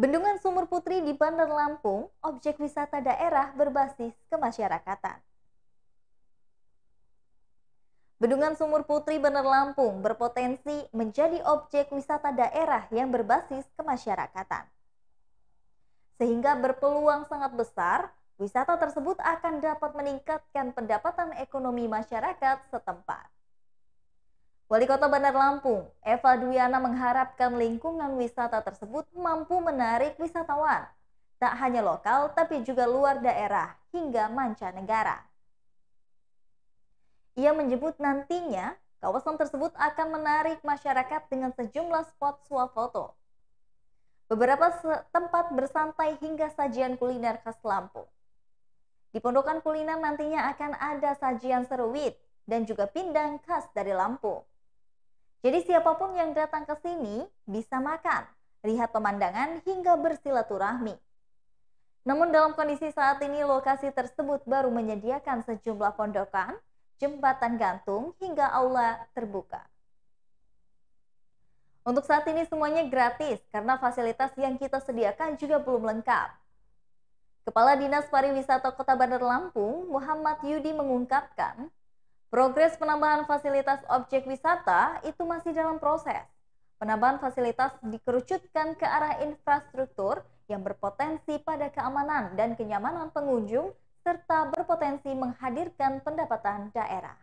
Bendungan Sumur Putri di Bandar Lampung, objek wisata daerah berbasis kemasyarakatan. Bendungan Sumur Putri Bandar Lampung berpotensi menjadi objek wisata daerah yang berbasis kemasyarakatan. Sehingga berpeluang sangat besar, wisata tersebut akan dapat meningkatkan pendapatan ekonomi masyarakat setempat. Wali Kota Bandar Lampung, Eva Dwiana mengharapkan lingkungan wisata tersebut mampu menarik wisatawan, tak hanya lokal tapi juga luar daerah hingga mancanegara. Ia menyebut nantinya kawasan tersebut akan menarik masyarakat dengan sejumlah spot swafoto. Beberapa tempat bersantai hingga sajian kuliner khas Lampung. Di pondokan kuliner nantinya akan ada sajian seruit dan juga pindang khas dari Lampung. Jadi siapapun yang datang ke sini bisa makan, lihat pemandangan hingga bersilaturahmi. Namun dalam kondisi saat ini lokasi tersebut baru menyediakan sejumlah pondokan, jembatan gantung hingga aula terbuka. Untuk saat ini semuanya gratis karena fasilitas yang kita sediakan juga belum lengkap. Kepala Dinas Pariwisata Kota Bandar Lampung, Muhammad Yudi mengungkapkan, Progres penambahan fasilitas objek wisata itu masih dalam proses. Penambahan fasilitas dikerucutkan ke arah infrastruktur yang berpotensi pada keamanan dan kenyamanan pengunjung serta berpotensi menghadirkan pendapatan daerah.